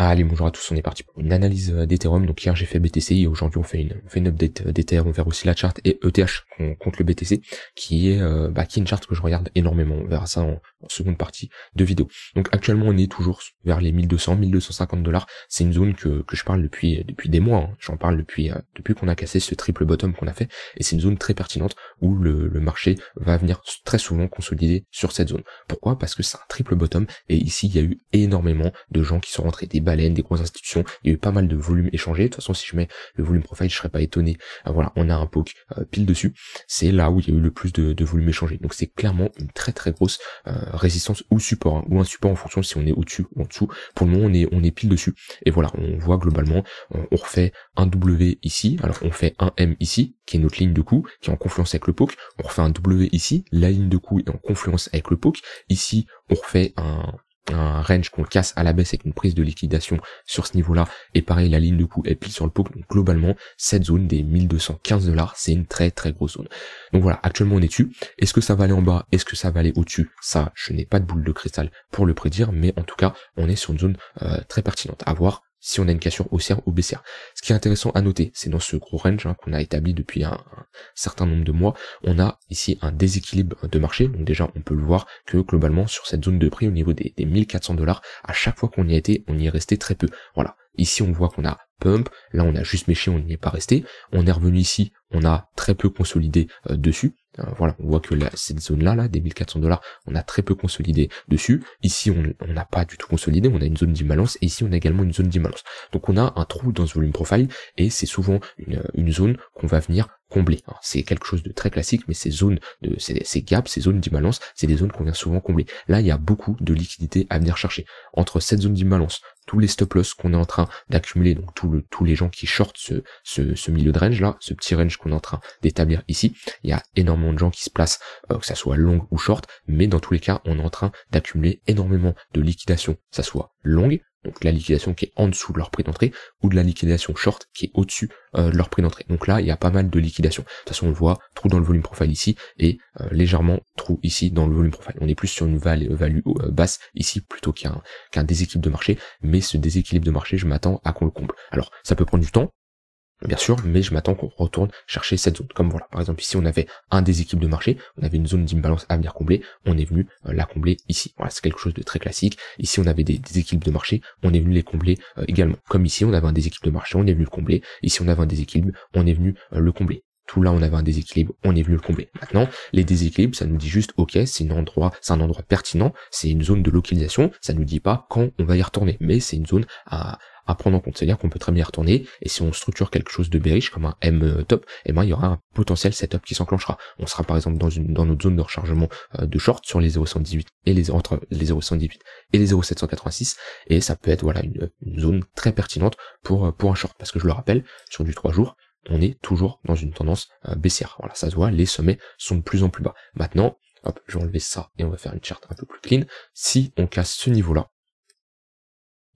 Ah, allez, bonjour à tous, on est parti pour une analyse euh, d'Ethereum. Donc hier j'ai fait BTC et aujourd'hui on fait une, on fait une update euh, d'Ethereum, on verra aussi la charte et ETH compte le BTC, qui est, euh, bah, qui est une charte que je regarde énormément. On verra ça en, seconde partie de vidéo. Donc actuellement on est toujours vers les 1200, 1250 dollars. C'est une zone que, que je parle depuis depuis des mois. Hein. J'en parle depuis depuis qu'on a cassé ce triple bottom qu'on a fait et c'est une zone très pertinente où le, marché va venir très souvent consolider sur cette zone. Pourquoi Parce que c'est un triple bottom et ici il y a eu énormément de gens qui sont rentrés des grosses institutions. Il y a eu pas mal de volume échangé, De toute façon, si je mets le volume profile, je serais pas étonné. Ah, voilà, on a un poke euh, pile dessus. C'est là où il y a eu le plus de, volume échangé. Donc c'est clairement une très très grosse euh, résistance ou support, hein, ou un support en fonction si on est au-dessus ou en dessous. Pour le moment, on est, on est pile dessus. Et voilà, on voit globalement, on, refait un W ici. Alors on fait un M ici, qui est notre ligne de coup, qui est en confluence avec le poke. On refait un W ici, la ligne de coup est en confluence avec le poke. Ici, on refait un, un range qu'on casse à la baisse avec une prise de liquidation sur ce niveau-là. Et pareil, la ligne de coup est pile sur le pot. Donc globalement, cette zone des 1215 dollars, c'est une très très grosse zone. Donc voilà, actuellement on est dessus. Est-ce que ça va aller en bas Est-ce que ça va aller au-dessus Ça, je n'ai pas de boule de cristal pour le prédire, mais en tout cas, on est sur une zone euh, très pertinente. À voir si on a une cassure haussière ou baissière. Ce qui est intéressant à noter, c'est dans ce gros range hein, qu'on a établi depuis un, certain nombre de mois, on a ici un déséquilibre de marché. Donc déjà, on peut le voir que globalement, sur cette zone de prix au niveau des, 1400 dollars, à chaque fois qu'on y a été, on y est resté très peu. Voilà. Ici, on voit qu'on a pump. Là, on a juste méché, on n'y est pas resté. On est revenu ici, on a très peu consolidé euh, dessus. Euh, voilà, on voit que cette zone-là, là, des 1400 dollars, on a très peu consolidé dessus. Ici, on n'a pas du tout consolidé, on a une zone d'imbalance et ici, on a également une zone d'imbalance. Donc, on a un trou dans ce volume profile et c'est souvent une zone qu'on va venir combler. Hein, c'est quelque chose de très classique, mais ces zones, de, ces, gaps, ces zones d'imbalance, c'est des zones qu'on vient souvent combler. Là, il y a beaucoup de liquidités à venir chercher. Entre cette zone d'imbalance, tous les stop loss qu'on est en train d'accumuler, donc le, tous les gens qui shortent ce, milieu de range là, ce petit range qu'on est en train d'établir ici, il y a énormément de gens qui se placent, euh, que ça soit long ou short, mais dans tous les cas, on est en train d'accumuler énormément de liquidations, que ça soit longue donc la liquidation qui est en dessous de leur prix d'entrée, ou de la liquidation short qui est au-dessus euh, de leur prix d'entrée. Donc là, il y a pas mal de liquidation. De toute façon, on le voit, trou dans le volume profile ici, et euh, légèrement trou ici dans le volume profile. On est plus sur une valeur euh, basse ici plutôt qu'un déséquilibre de marché, mais ce déséquilibre de marché, je m'attends à qu'on le comble. Alors, ça peut prendre du temps, bien sûr, mais je m'attends qu'on retourne chercher cette zone. Comme voilà, par exemple ici on avait un des équipes de marché, on avait une zone d'imbalance à venir combler, on est venu euh, la combler ici. Voilà, c'est quelque chose de très classique. Ici on avait des, équipes de marché, on est venu les combler euh, également. Comme ici on avait un des équipes de marché, on est venu le combler. Ici on avait un des équipes, on est venu euh, le combler tout là on avait un déséquilibre, on est venu le combler. Maintenant, les déséquilibres, ça nous dit juste ok, c'est un endroit, c'est un endroit pertinent, c'est une zone de localisation, ça nous dit pas quand on va y retourner, mais c'est une zone à, prendre en compte. C'est-à-dire qu'on peut très bien y retourner, et si on structure quelque chose de bearish, comme un M euh, top, et eh ben, il y aura un potentiel setup qui s'enclenchera. On sera par exemple dans, notre zone de rechargement euh, de short sur les 0,118 et les, entre les 0,118 et les 0,786, et ça peut être voilà une, zone très pertinente pour, euh, pour un short, parce que je le rappelle, sur du 3 jours, on est toujours dans une tendance euh, baissière. Voilà, ça se voit, les sommets sont de plus en plus bas. Maintenant, hop, je vais enlever ça et on va faire une charte un peu plus clean. Si on casse ce niveau-là,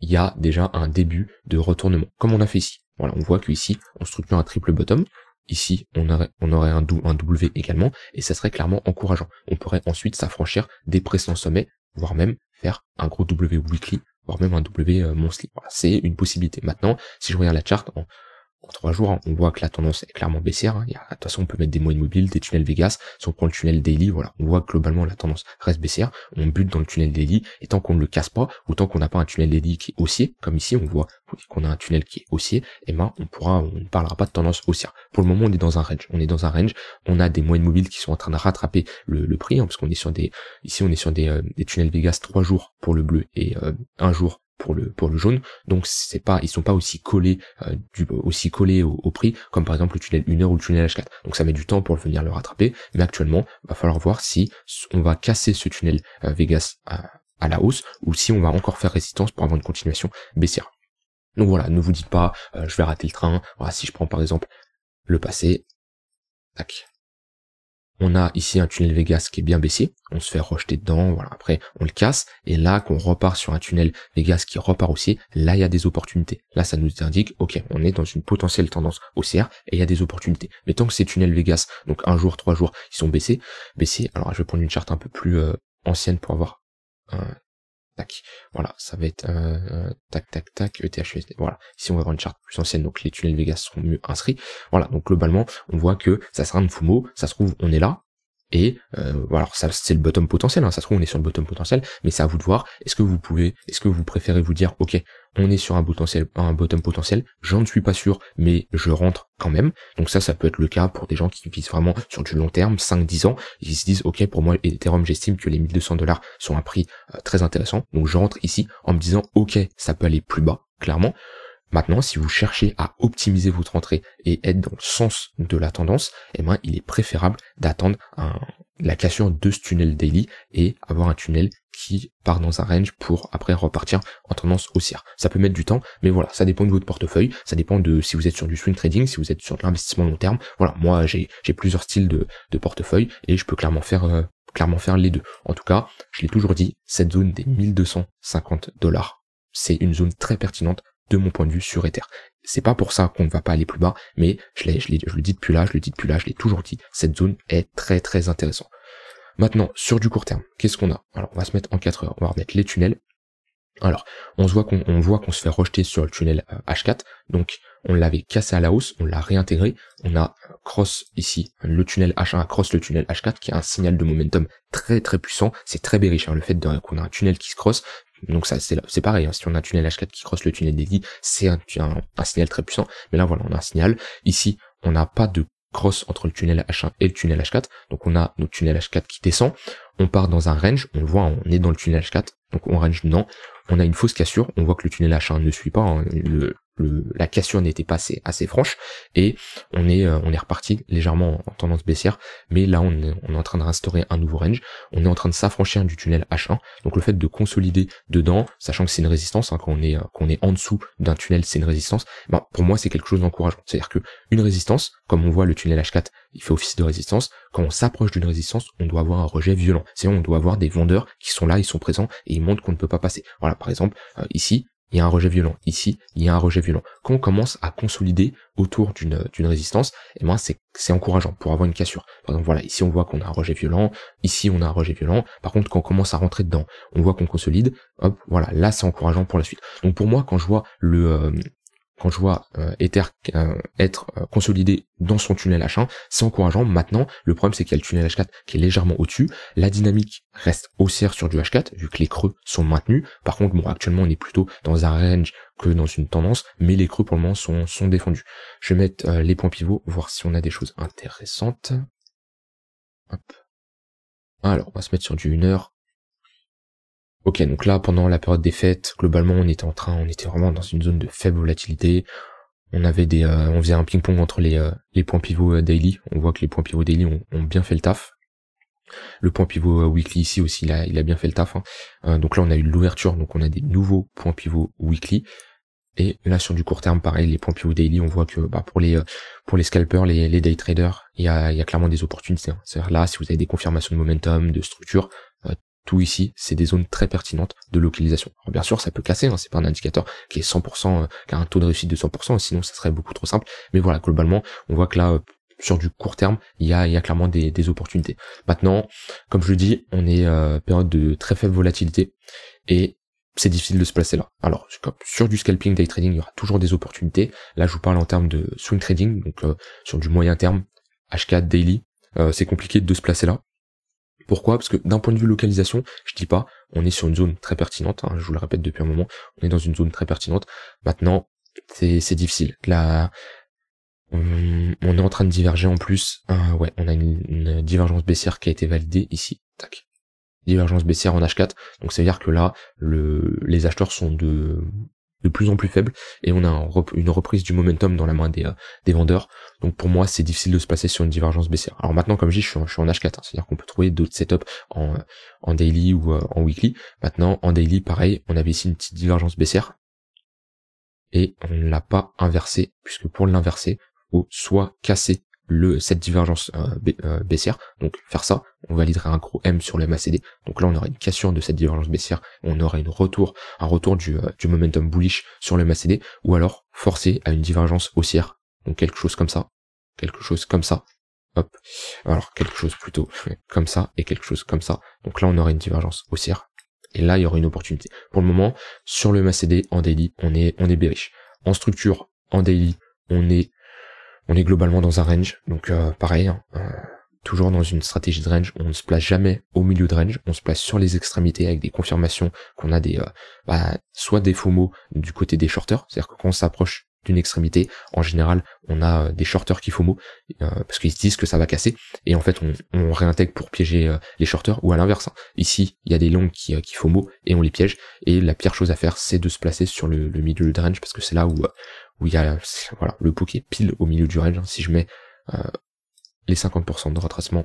il y a déjà un début de retournement, comme on a fait ici. Voilà, on voit qu'ici, on structure un triple bottom. Ici, on aurait, on aurait un, un W également, et ça serait clairement encourageant. On pourrait ensuite s'affranchir des précédents sommets, voire même faire un gros W weekly, voire même un W euh, monthly. Voilà, c'est une possibilité. Maintenant, si je regarde la charte en, en trois jours. Hein. On voit que la tendance est clairement baissière. Hein. de toute façon, on peut mettre des moyennes mobiles, des tunnels Vegas. Si on prend le tunnel daily, voilà, on voit que globalement la tendance reste baissière. On bute dans le tunnel daily et tant qu'on ne le casse pas, ou tant qu'on n'a pas un tunnel daily qui est haussier, comme ici, on voit qu'on a un tunnel qui est haussier, et eh ben on pourra, on ne parlera pas de tendance haussière. Pour le moment, on est dans un range. On est dans un range. On a des moyennes mobiles qui sont en train de rattraper le, prix, hein, parce qu'on est sur des, ici, on est sur des, euh, tunnels Vegas trois jours pour le bleu et euh, un jour pour le pour le jaune. Donc c'est pas ils sont pas aussi collés euh, aussi collés au, prix comme par exemple le tunnel 1 heure ou le tunnel H4. Donc ça met du temps pour venir le rattraper. Mais actuellement, va falloir voir si on va casser ce tunnel euh, Vegas à, la hausse ou si on va encore faire résistance pour avoir une continuation baissière. Donc voilà, ne vous dites pas euh, je vais rater le train. Voilà, si je prends par exemple le passé, tac, on a ici un tunnel Vegas qui est bien baissé, on se fait rejeter dedans, voilà, après on le casse, et là qu'on repart sur un tunnel Vegas qui repart aussi, là il y a des opportunités. Là ça nous indique, ok, on est dans une potentielle tendance haussière et il y a des opportunités. Mais tant que ces tunnels Vegas, donc un jour, trois jours, ils sont baissés, baissés, alors je vais prendre une charte un peu plus euh, ancienne pour avoir tac. Voilà, ça va être euh, euh, tac, tac, tac, ETH, Voilà. Ici, on va avoir une charte plus ancienne, donc les tunnels Vegas seront mieux inscrits. Voilà, donc globalement, on voit que ça sera un FUMO, ça se trouve, on est là, et euh, ça c'est le bottom potentiel, hein, ça se trouve on est sur le bottom potentiel, mais c'est à vous de voir. Est-ce que vous pouvez, est-ce que vous préférez vous dire ok, on est sur un potentiel, un bottom potentiel, j'en suis pas sûr, mais je rentre quand même. Donc ça, ça peut être le cas pour des gens qui visent vraiment sur du long terme, 5-10 ans, ils se disent ok pour moi Ethereum j'estime que les 1200 dollars sont un prix euh, très intéressant, donc je rentre ici en me disant ok ça peut aller plus bas clairement. Maintenant, si vous cherchez à optimiser votre entrée et être dans le sens de la tendance, eh ben, il est préférable d'attendre la cassure de ce tunnel daily et avoir un tunnel qui part dans un range pour après repartir en tendance haussière. Ça peut mettre du temps, mais voilà, ça dépend de votre portefeuille, ça dépend de si vous êtes sur du swing trading, si vous êtes sur de l'investissement long terme. Voilà, moi j'ai plusieurs styles de, portefeuille et je peux clairement faire euh, clairement faire les deux. En tout cas, je l'ai toujours dit, cette zone des 1250 dollars, c'est une zone très pertinente de mon point de vue, sur Ether. C'est pas pour ça qu'on ne va pas aller plus bas, mais je, l'ai, je, je le dis depuis là, je le dis depuis là, je l'ai toujours dit, cette zone est très très intéressante. Maintenant, sur du court terme, qu'est-ce qu'on a Alors, on va se mettre en quatre heures, on va remettre les tunnels. Alors, on, se voit qu'on, voit qu'on se fait rejeter sur le tunnel H4, euh, donc on l'avait cassé à la hausse, on l'a réintégré, on a euh, cross ici, le tunnel H1 cross le tunnel H4, qui est un signal de momentum très très puissant, c'est très bearish, hein, le fait de, qu'on a un tunnel qui se cross, donc ça, c'est, c'est pareil. Hein. Si on a un tunnel H4 qui crosse le tunnel d'Eddy, c'est un, signal très puissant. Mais là, voilà, on a un signal. Ici, on n'a pas de cross entre le tunnel H1 et le tunnel H4. Donc on a notre tunnel H4 qui descend. On part dans un range. On le voit, hein, on est dans le tunnel H4. Donc on range non. On a une fausse cassure. On voit que le tunnel H1 ne suit pas. Hein. Le, la cassure n'était pas assez, franche et on est, euh, on est reparti légèrement en, tendance baissière, mais là on est, on est en train de restaurer un nouveau range, on est en train de s'affranchir du tunnel H1, donc le fait de consolider dedans, sachant que c'est une résistance, hein, quand on est, qu'on est en dessous d'un tunnel, c'est une résistance, ben, pour moi c'est quelque chose d'encourageant. C'est-à-dire que une résistance, comme on voit le tunnel H4, il fait office de résistance, quand on s'approche d'une résistance, on doit avoir un rejet violent. cest on doit avoir des vendeurs qui sont là, ils sont présents et ils montrent qu'on ne peut pas passer. Voilà, par exemple, euh, ici, il y a un rejet violent. Ici, il y a un rejet violent. Quand on commence à consolider autour d'une résistance, et eh ben c'est c'est encourageant pour avoir une cassure. Par exemple, voilà, ici on voit qu'on a un rejet violent, ici on a un rejet violent. Par contre, quand on commence à rentrer dedans, on voit qu'on consolide. Hop, voilà, là c'est encourageant pour la suite. Donc pour moi, quand je vois le euh, quand je vois euh, Ether euh, être euh, consolidé dans son tunnel H1, c'est encourageant. Maintenant, le problème c'est qu'il y a le tunnel H4 qui est légèrement au-dessus. La dynamique reste haussière sur du H4 vu que les creux sont maintenus. Par contre, bon, actuellement on est plutôt dans un range que dans une tendance, mais les creux pour le moment sont, sont défendus. Je vais mettre les points pivots, voir si on a des choses intéressantes. Alors, on va se mettre sur du 1 heure. Ok, donc là, pendant la période des fêtes, globalement, on était en train, on était vraiment dans une zone de faible volatilité. On avait des, euh, on faisait un ping-pong entre les, euh, les points pivots euh, daily. On voit que les points pivots daily ont, ont bien fait le taf. Le point pivot weekly ici aussi, là, il a bien fait le taf. Hein. donc là, on a eu l'ouverture, donc on a des nouveaux points pivots weekly. Et là, sur du court terme, pareil, les points pivots daily, on voit que bah, pour les pour les scalpers, les, day traders, il y a, y a, clairement des opportunités. Hein. C'est-à-dire là, si vous avez des confirmations de momentum, de structure, tout ici, c'est des zones très pertinentes de localisation. Alors bien sûr, ça peut casser, hein, c'est pas un indicateur qui est 100%, euh, qui a un taux de réussite de 100%, sinon ça serait beaucoup trop simple. Mais voilà, globalement, on voit que là, euh, sur du court terme, il y a, a clairement des, opportunités. Maintenant, comme je le dis, on est euh, période de très faible volatilité et c'est difficile de se placer là. Alors, sur du scalping, day trading, il y aura toujours des opportunités. Là, je vous parle en termes de swing trading, donc euh, sur du moyen terme, H4 daily, c'est compliqué de se placer là. Pourquoi Parce que d'un point de vue localisation, je dis pas, on est sur une zone très pertinente, hein, je vous le répète depuis un moment, on est dans une zone très pertinente. Maintenant, c'est difficile. Là, on, est en train de diverger en plus. Euh, ouais, on a une, divergence baissière qui a été validée ici. Tac. Divergence baissière en H4. Donc ça veut dire que là, le, les acheteurs sont de de plus en plus faible et on a une reprise du momentum dans la main euh, des, vendeurs. Donc pour moi, c'est difficile de se passer sur une divergence baissière. Alors maintenant, comme je dis, je suis en, H4, hein, c'est-à-dire qu'on peut trouver d'autres setups en, euh, daily ou euh, en weekly. Maintenant, en daily, pareil, on avait ici une petite divergence baissière et on ne l'a pas inversée, puisque pour l'inverser, ou soit casser le, cette divergence euh, euh, baissière. Donc faire ça, on validerait un gros M sur le MACD. Donc là, on aurait une cassure de cette divergence baissière, on aurait une retour, un retour du, euh, du momentum bullish sur le MACD, ou alors forcer à une divergence haussière. Donc quelque chose comme ça, quelque chose comme ça. Hop. Alors quelque chose plutôt comme ça et quelque chose comme ça. Donc là, on aurait une divergence haussière. Et là, il y aurait une opportunité. Pour le moment, sur le MACD en daily, on est on est bearish. En structure en daily, on est on est globalement dans un range, donc euh, pareil, hein, euh, toujours dans une stratégie de range, on ne se place jamais au milieu de range, on se place sur les extrémités avec des confirmations qu'on a des euh, bah, soit des FOMO du côté des shorters, c'est-à-dire que quand on s'approche d'une extrémité, en général, on a des shorters qui FOMO parce qu'ils se disent que ça va casser et en fait on, on réintègre pour piéger les shorters ou à l'inverse. Hein. Ici, il y a des longues qui, qui FOMO et on les piège et la pire chose à faire, c'est de se placer sur le, le milieu de range parce que c'est là où où il y a voilà, le bouquet pile au milieu du range. Hein, si je mets euh, les 50% de retracement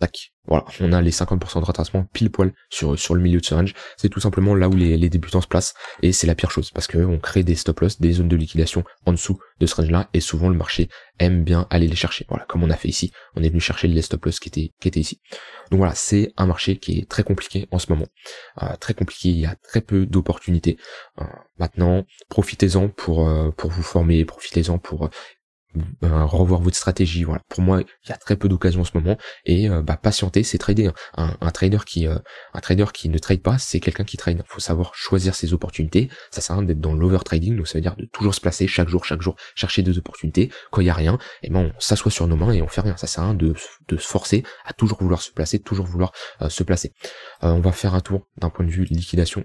Tac. Voilà, on a les 50% de retracement pile poil sur, sur le milieu de ce range. C'est tout simplement là où les, débutants se placent et c'est la pire chose parce que on crée des stop loss, des zones de liquidation en dessous de ce range-là et souvent le marché aime bien aller les chercher. Voilà, comme on a fait ici, on est venu chercher les stop loss qui étaient qui étaient ici. Donc voilà, c'est un marché qui est très compliqué en ce moment, euh, très compliqué. Il y a très peu d'opportunités. Euh, maintenant, profitez-en pour euh, pour vous former, profitez-en pour euh, revoir votre stratégie. Voilà. Pour moi, il y a très peu d'occasions en ce moment et euh, bah, patienter, c'est trader. Un, trader qui euh, un trader qui ne trade pas, c'est quelqu'un qui trade. Il faut savoir choisir ses opportunités. Ça sert à rien d'être dans l'over trading, donc ça veut dire de toujours se placer chaque jour, chaque jour, chercher des opportunités. Quand il n'y a rien, et eh ben on s'assoit sur nos mains et on fait rien. Ça sert à rien de, de se forcer à toujours vouloir se placer, toujours vouloir se placer. on va faire un tour d'un point de vue liquidation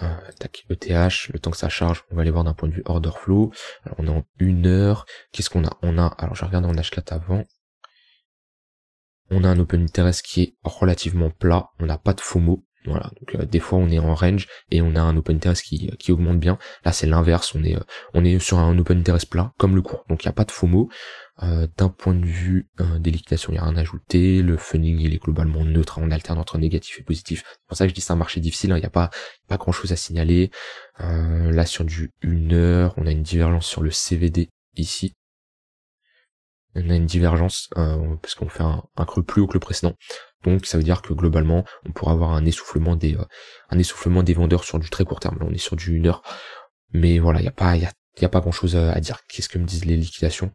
euh, tac, ETH, le temps que ça charge, on va aller voir d'un point de vue order flow. Alors, on est en une heure. Qu'est-ce qu'on a On a, alors je regarde en H4 avant. On a un open interest qui est relativement plat. On n'a pas de FOMO. Voilà, donc euh, des fois on est en range et on a un open interest qui, euh, qui augmente bien. Là c'est l'inverse, on est euh, on est sur un open interest plat comme le cours. Donc il n'y a pas de FOMO. Euh, d'un point de vue euh, des liquidations, il n'y a rien à ajouter. Le funding, il est globalement neutre. On alterne entre négatif et positif. C'est pour ça que je dis c'est un marché difficile. Hein. Il n'y a pas, pas grand-chose à signaler. Euh, là, sur du 1 heure, on a une divergence sur le CVD ici. On a une divergence parce qu'on fait un, creux plus haut que le précédent. Donc ça veut dire que globalement, on pourra avoir un essoufflement des un essoufflement des vendeurs sur du très court terme. Là, on est sur du 1 heure. Mais voilà, il n'y a pas, y a, pas grand chose à dire. Qu'est-ce que me disent les liquidations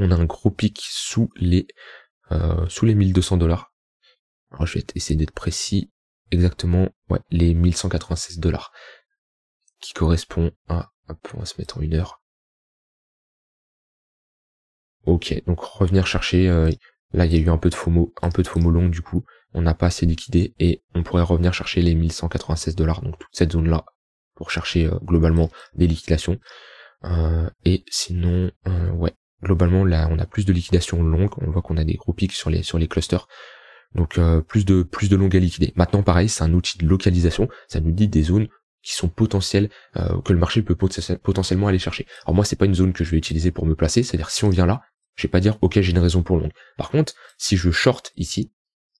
on a un gros pic sous les euh, sous les 1200 dollars. Alors je vais essayer d'être précis exactement ouais, les 1196 dollars qui correspond à hop, on va se mettre en une heure. Ok, donc revenir chercher euh, là il y a eu un peu de FOMO, un peu de FOMO long du coup, on n'a pas assez liquidé et on pourrait revenir chercher les 1196 dollars donc toute cette zone là pour chercher euh, globalement des liquidations. Euh, et sinon, euh, ouais, globalement là on a plus de liquidation longue, on voit qu'on a des gros pics sur les sur les clusters. Donc euh, plus de plus de longues à liquider. Maintenant pareil, c'est un outil de localisation, ça nous dit des zones qui sont potentielles euh, que le marché peut potentiellement aller chercher. Alors moi c'est pas une zone que je vais utiliser pour me placer, c'est-à-dire si on vient là, je vais pas dire ok j'ai une raison pour longue. Par contre, si je short ici,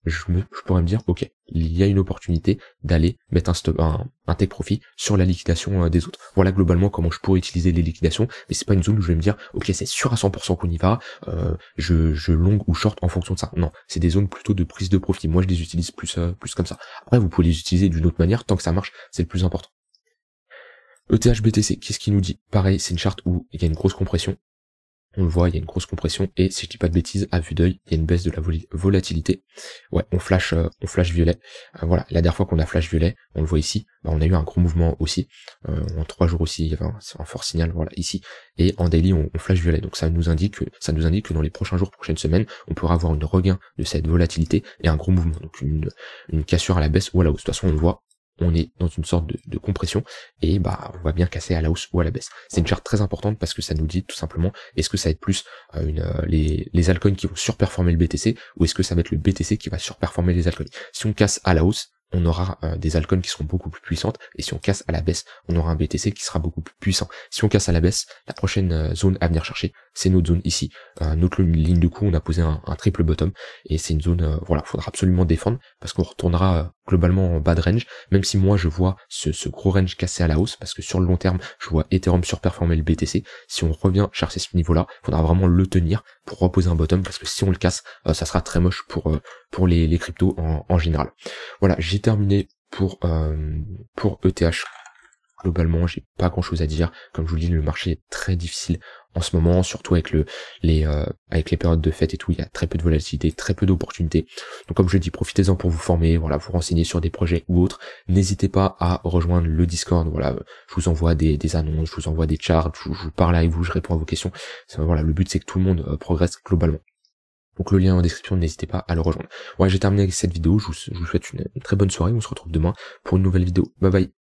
je, pourrais me dire, ok, il y a une opportunité d'aller mettre un, stop, un, take profit sur la liquidation euh, des autres. Voilà globalement comment je pourrais utiliser les liquidations, mais c'est pas une zone où je vais me dire, ok, c'est sûr à 100% qu'on y va, euh, je, je ou short en fonction de ça. Non, c'est des zones plutôt de prise de profit. Moi, je les utilise plus, euh, plus comme ça. Après, vous pouvez les utiliser d'une autre manière, tant que ça marche, c'est le plus important. ETH BTC, qu'est-ce qu'il nous dit Pareil, c'est une charte où il y a une grosse compression on le voit, il y a une grosse compression et si je dis pas de bêtises, à vue d'œil, il y a une baisse de la volatilité. Ouais, on flash, euh, on flash violet. Euh, voilà, la dernière fois qu'on a flash violet, on le voit ici, bah, on a eu un gros mouvement aussi. Euh, en trois jours aussi, il y avait un, fort signal, voilà, ici. Et en daily, on, flash violet. Donc ça nous indique que ça nous indique que dans les prochains jours, prochaines semaines, on pourra avoir une regain de cette volatilité et un gros mouvement. Donc une, cassure à la baisse ou à la De toute façon, on le voit, on est dans une sorte de, compression et bah on va bien casser à la hausse ou à la baisse. C'est une charte très importante parce que ça nous dit tout simplement est-ce que ça va être plus euh, une, euh, les, les qui vont surperformer le BTC ou est-ce que ça va être le BTC qui va surperformer les alcools. Si on casse à la hausse, on aura euh, des alcools qui seront beaucoup plus puissantes et si on casse à la baisse, on aura un BTC qui sera beaucoup plus puissant. Si on casse à la baisse, la prochaine zone à venir chercher, c'est notre zone ici. notre ligne de coup, on a posé un, triple bottom et c'est une zone, euh, voilà, faudra absolument défendre parce qu'on retournera globalement en bas de range, même si moi je vois ce, ce, gros range cassé à la hausse, parce que sur le long terme, je vois Ethereum surperformer le BTC. Si on revient chercher ce niveau-là, faudra vraiment le tenir pour reposer un bottom, parce que si on le casse, euh, ça sera très moche pour, euh, pour les, les cryptos en, général. Voilà, j'ai terminé pour, euh, pour ETH globalement, j'ai pas grand chose à dire. Comme je vous dis, le marché est très difficile en ce moment, surtout avec le, les, euh, avec les périodes de fête et tout. Il y a très peu de volatilité, très peu d'opportunités. Donc, comme je l'ai dis, profitez-en pour vous former, voilà, vous renseigner sur des projets ou autres. N'hésitez pas à rejoindre le Discord. Voilà, je vous envoie des, des annonces, je vous envoie des charts, je, vous parle avec vous, je réponds à vos questions. Voilà, le but c'est que tout le monde euh, progresse globalement. Donc le lien en description, n'hésitez pas à le rejoindre. Voilà, j'ai terminé avec cette vidéo, je vous, souhaite une très bonne soirée, on se retrouve demain pour une nouvelle vidéo. Bye bye